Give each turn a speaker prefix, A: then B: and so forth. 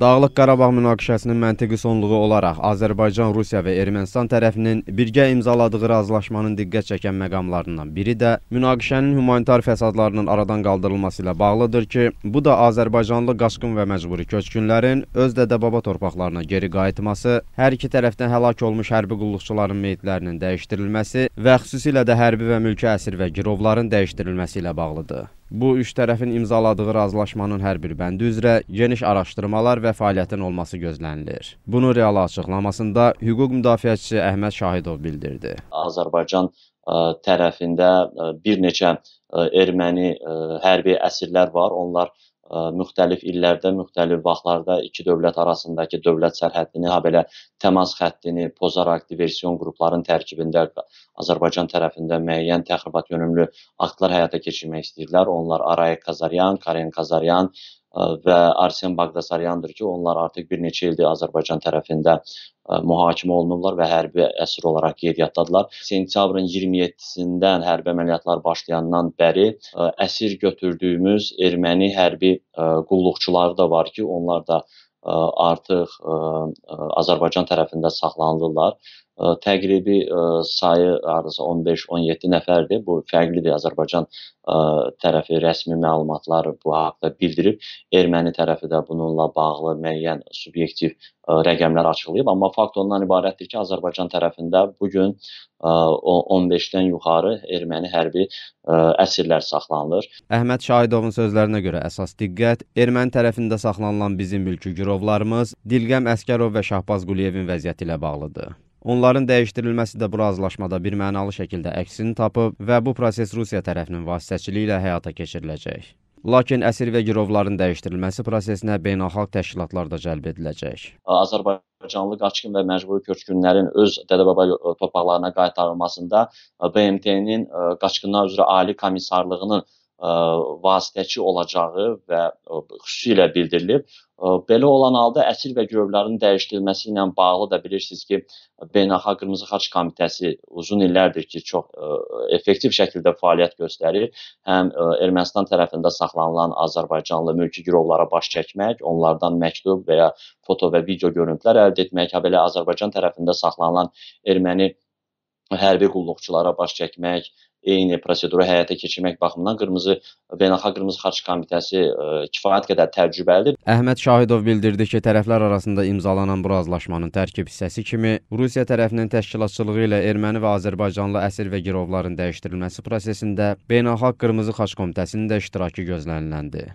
A: Dağlıq Qarabağ münaqişəsinin məntiqi sonluğu olaraq Azərbaycan, Rusiya və Ermənistan tərəfinin birgə imzaladığı razılaşmanın diqqət çəkən məqamlarından biri də münaqişənin humanitar fəsadlarının aradan qaldırılması ilə bağlıdır ki, bu da Azərbaycanlı qaçqın və məcburi köçkünlərin öz dədə-baba torpaqlarına geri qayıtması, hər iki tərəfdən həlak olmuş hərbi qulluqçuların meyitlərinin dəyişdirilməsi və xüsusilə də hərbi və mülki əsir və girovların dəyişdirilməsi ilə bağlıdır. Bu üç tərəfin imzaladığı razılaşmanın hər bir bəndi üzrə geniş araşdırmalar və fəaliyyətin olması gözlənilir. Bunu real açıqlamasında hüquq müdafiəçisi Əhməd Şahidov bildirdi.
B: Azərbaycan ə, tərəfində ə, bir neçə ə, erməni ə, hərbi əsirlər var. Onlar müxtəlif illərdə, müxtəlif vaxtlarda iki dövlət arasındakı dövlət sərhəddini, ha belə təmas xəttini pozaraq diversiyon qrupların tərkibində Azərbaycan tərəfində müəyyən təxribat yönümlü aktlar həyata keçirmək istəyirlər. Onlar Arayik Kazaryan, Karen Kazaryan, və Arsen Baqdasaryandır ki, onlar artıq bir neçə ildir Azərbaycan tərəfində mühakimə olunurlar və hərbi əsir olaraq qeydiyyatdadılar. Sentyabrın 27-sindən hərbi əməliyyatlar başlayandan bəri əsir götürdüyümüz erməni hərbi qulluqçuları da var ki, onlar da artıq Azərbaycan tərəfində saxlanılırlar təqribi e, sayı arası 15-17 nəfərdir. Bu fərqlidir. Azərbaycan e, tərəfi rəsmi məlumatlar bu haqqda bildirib. Erməni tərəfi də bununla bağlı müəyyən subyektiv e, rəqəmlər açıqlayıb, amma fakt ondan ibarətdir ki, Azərbaycan tərəfində bu gün o 15-dən yuxarı erməni hərbi əsirlər saxlanılır.
A: Əhməd Şahidovun sözlərinə görə əsas diqqət erməni tərəfində saxlanılan bizim mülki girovlarımız Dilqəm Əskərov və Şahbaz Quliyevin vəziyyəti ilə bağlıdır. Onların dəyişdirilməsi də bu razılaşmada birmənalı şəkildə əksini tapıb və bu proses Rusiya tərəfinin vasitəçiliyi ilə həyata keçiriləcək. Lakin əsir və girovların dəyişdirilməsi prosesinə beynəlxalq təşkilatlar da cəlb ediləcək.
B: Azərbaycanlı qaçqın və məcburi köçkünlərin öz dədə-baba torpaqlarına qaytarılmasında BMT-nin qaçqınlar üzrə ali komissarlığının vasitəçi olacağı və xüsusilə bildirilib. Belə olan halda əsir və girovların dəyişdirilməsi ilə bağlı da bilirsiniz ki, Beynəlxalq Qırmızı Xaç Komitəsi uzun illərdir ki, çox effektiv şəkildə fəaliyyət göstərir. Həm Ermənistan tərəfində saxlanılan Azərbaycanlı mülki girovlara baş çəkmək, onlardan məktub və ya foto və video görüntülər əldə etmək, habelə hə, Azərbaycan tərəfində saxlanılan erməni hərbi qulluqçulara baş çəkmək, eyni proseduru həyata keçirmək baxımından Qırmızı Beynəlxalq Qırmızı Xaç Komitəsi ə, e, kifayət qədər təcrübəlidir.
A: Əhməd Şahidov bildirdi ki, tərəflər arasında imzalanan bu razılaşmanın tərkib hissəsi kimi Rusiya tərəfinin təşkilatçılığı ilə erməni və azərbaycanlı əsir və girovların dəyişdirilməsi prosesində Beynəlxalq Qırmızı Xaç Komitəsinin də iştirakı gözləniləndi.